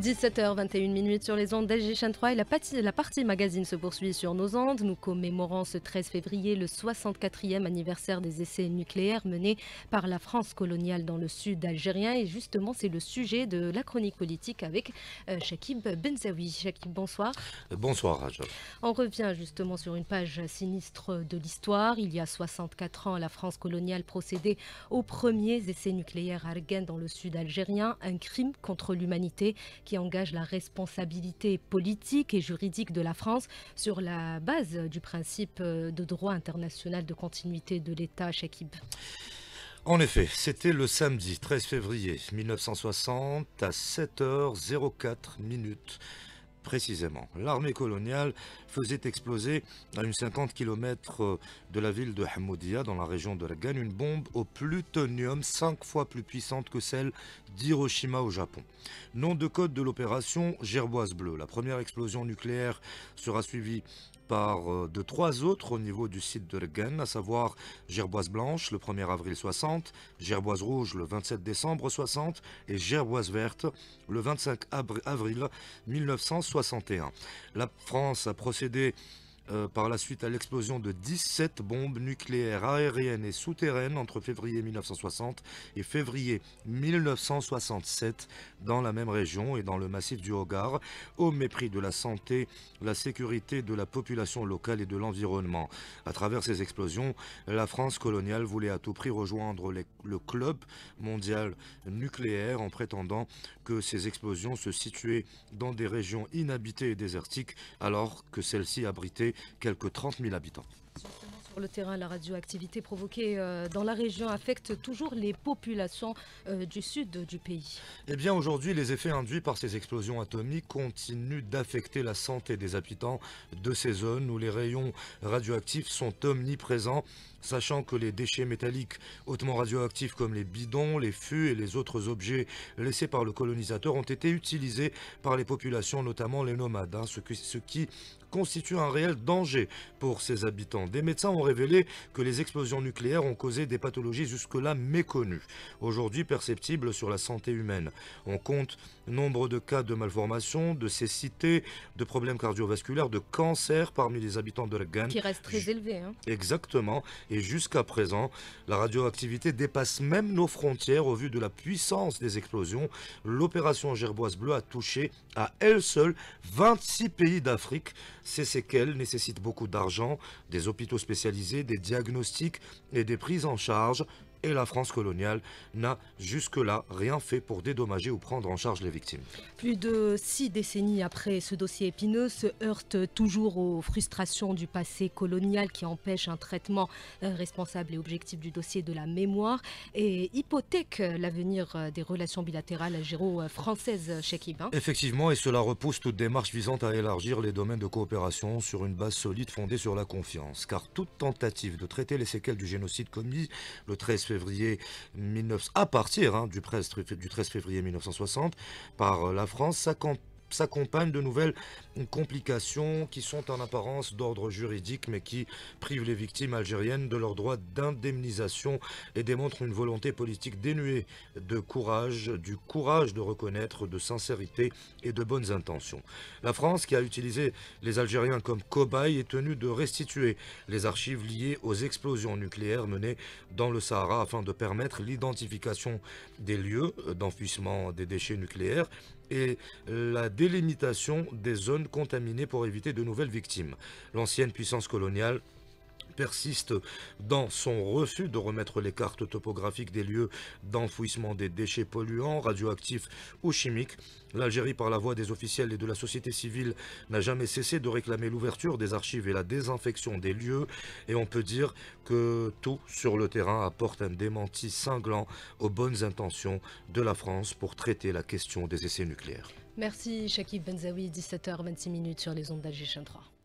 17h21 sur les ondes d'LG 3 la partie, magazine se poursuit sur nos ondes. Nous commémorons ce 13 février le 64e anniversaire des essais nucléaires menés par la France coloniale dans le sud algérien. Et justement, c'est le sujet de la chronique politique avec Chakib euh, Shakib Benzaoui. Shakib, bonsoir. Euh, bonsoir, Raja. On revient justement sur une page sinistre de l'histoire. Il y a 64 ans, la France coloniale procédait aux premiers essais nucléaires à Argen dans le sud algérien, un crime contre l'humanité qui engage la responsabilité politique et juridique de la France sur la base du principe euh, de droit international de continuité de l'État, Chakib. En effet, c'était le samedi 13 février 1960 à 7h04 minutes précisément. L'armée coloniale faisait exploser à une 50 km euh, de la ville de Hamoudia, dans la région de la une bombe au plutonium cinq fois plus puissante que celle d'Hiroshima au Japon. Nom de code de l'opération Gerboise Bleue. La première explosion nucléaire sera suivie par euh, de trois autres au niveau du site de Regen, à savoir Gerboise Blanche le 1er avril 60, Gerboise Rouge le 27 décembre 60 et Gerboise Verte le 25 avril 1961. La France a procédé euh, par la suite à l'explosion de 17 bombes nucléaires aériennes et souterraines entre février 1960 et février 1967 dans la même région et dans le massif du Hogar, au mépris de la santé, la sécurité de la population locale et de l'environnement. À travers ces explosions, la France coloniale voulait à tout prix rejoindre le club mondial nucléaire en prétendant que ces explosions se situaient dans des régions inhabitées et désertiques alors que celles-ci abritaient quelques 30 000 habitants. Sur le terrain, la radioactivité provoquée euh, dans la région affecte toujours les populations euh, du sud du pays. Eh bien aujourd'hui, les effets induits par ces explosions atomiques continuent d'affecter la santé des habitants de ces zones où les rayons radioactifs sont omniprésents sachant que les déchets métalliques hautement radioactifs comme les bidons, les fûts et les autres objets laissés par le colonisateur ont été utilisés par les populations, notamment les nomades, hein, ce, qui constitue un réel danger pour ses habitants. Des médecins ont révélé que les explosions nucléaires ont causé des pathologies jusque-là méconnues, aujourd'hui perceptibles sur la santé humaine. On compte nombre de cas de malformations, de cécité, de problèmes cardiovasculaires, de cancers parmi les habitants de la Qui reste très élevé. Hein. Exactement. Et jusqu'à présent, la radioactivité dépasse même nos frontières au vu de la puissance des explosions. L'opération Gerboise Bleue a touché à elle seule 26 pays d'Afrique. Ces séquelles nécessitent beaucoup d'argent, des hôpitaux spécialisés, des diagnostics et des prises en charge et la France coloniale n'a jusque-là rien fait pour dédommager ou prendre en charge les victimes. Plus de six décennies après, ce dossier épineux se heurte toujours aux frustrations du passé colonial qui empêche un traitement euh, responsable et objectif du dossier de la mémoire et hypothèque euh, l'avenir euh, des relations bilatérales algéro-françaises chez Kibin. Effectivement, et cela repousse toute démarche visant à élargir les domaines de coopération sur une base solide fondée sur la confiance, car toute tentative de traiter les séquelles du génocide commis le 13 février 19... à partir hein, du, 13, du 13 février 1960 par la France, 50 s'accompagne de nouvelles complications qui sont en apparence d'ordre juridique mais qui privent les victimes algériennes de leur droit d'indemnisation et démontrent une volonté politique dénuée de courage, du courage de reconnaître, de sincérité et de bonnes intentions. La France, qui a utilisé les Algériens comme cobayes, est tenue de restituer les archives liées aux explosions nucléaires menées dans le Sahara afin de permettre l'identification des lieux d'enfouissement des déchets nucléaires et euh, la délimitation des zones contaminées pour éviter de nouvelles victimes. L'ancienne puissance coloniale persiste dans son refus de remettre les cartes topographiques des lieux d'enfouissement des déchets polluants, radioactifs ou chimiques. L'Algérie, par la voix des officiels et de la société civile, n'a jamais cessé de réclamer l'ouverture des archives et la désinfection des lieux. Et on peut dire que tout sur le terrain apporte un démenti cinglant aux bonnes intentions de la France pour traiter la question des essais nucléaires. Merci Shakib Benzaoui, 17h26 sur les ondes d'Algérie 3.